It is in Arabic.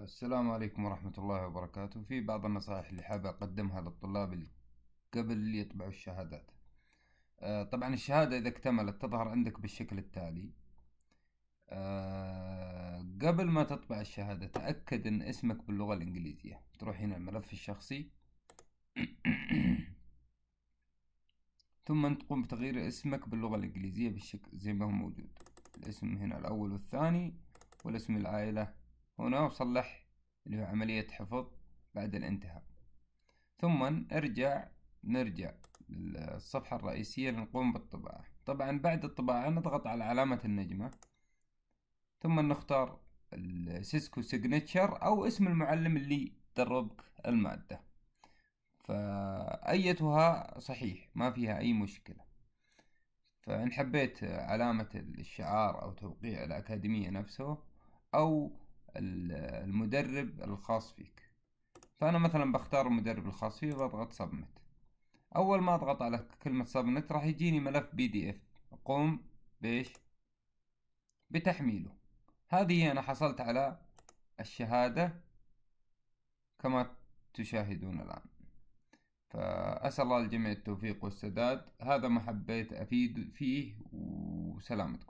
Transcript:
السلام عليكم ورحمة الله وبركاته في بعض النصائح اللي حابة أقدمها للطلاب اللي قبل يطبعوا الشهادات آه، طبعا الشهادة إذا اكتملت تظهر عندك بالشكل التالي آه، قبل ما تطبع الشهادة تأكد أن اسمك باللغة الإنجليزية تروح هنا الملف الشخصي ثم تقوم بتغيير اسمك باللغة الإنجليزية بالشكل زي ما هو موجود الاسم هنا الأول والثاني والاسم العائلة هنا وصلح اللي هو عملية حفظ بعد الانتهاء ثم ارجع نرجع للصفحة الرئيسية لنقوم بالطباعة طبعا بعد الطباعة نضغط على علامة النجمة ثم نختار السيسكو سيجنتشر أو اسم المعلم اللي دربك المادة فأيتها صحيح ما فيها أي مشكلة فإن حبيت علامة الشعار أو توقيع الأكاديمية نفسه أو المدرب الخاص فيك فأنا مثلا بختار المدرب الخاص فيه وبضغط سبمت أول ما أضغط على كلمة سبمت راح يجيني ملف بي دي اف أقوم بإيش بتحميله هذه أنا حصلت على الشهادة كما تشاهدون الآن فأسأل الله الجميع التوفيق والسداد هذا ما حبيت أفيد فيه وسلامتكم